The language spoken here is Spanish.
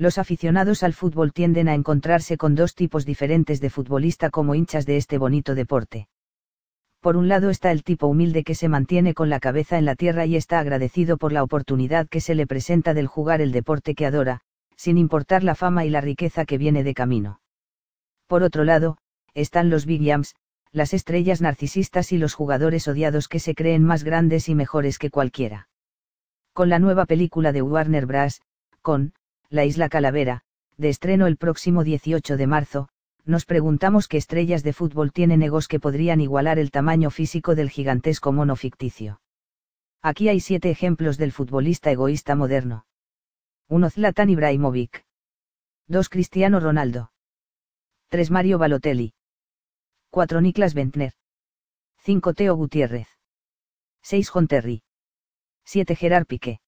los aficionados al fútbol tienden a encontrarse con dos tipos diferentes de futbolista como hinchas de este bonito deporte. Por un lado está el tipo humilde que se mantiene con la cabeza en la tierra y está agradecido por la oportunidad que se le presenta del jugar el deporte que adora, sin importar la fama y la riqueza que viene de camino. Por otro lado, están los Big Yams, las estrellas narcisistas y los jugadores odiados que se creen más grandes y mejores que cualquiera. Con la nueva película de Warner Bros., con la Isla Calavera, de estreno el próximo 18 de marzo, nos preguntamos qué estrellas de fútbol tienen egos que podrían igualar el tamaño físico del gigantesco mono ficticio. Aquí hay siete ejemplos del futbolista egoísta moderno. 1. Zlatan Ibrahimovic. 2. Cristiano Ronaldo. 3. Mario Balotelli. 4. Niklas Bentner. 5. Teo Gutiérrez. 6. John Terry. 7. Gerard Piqué.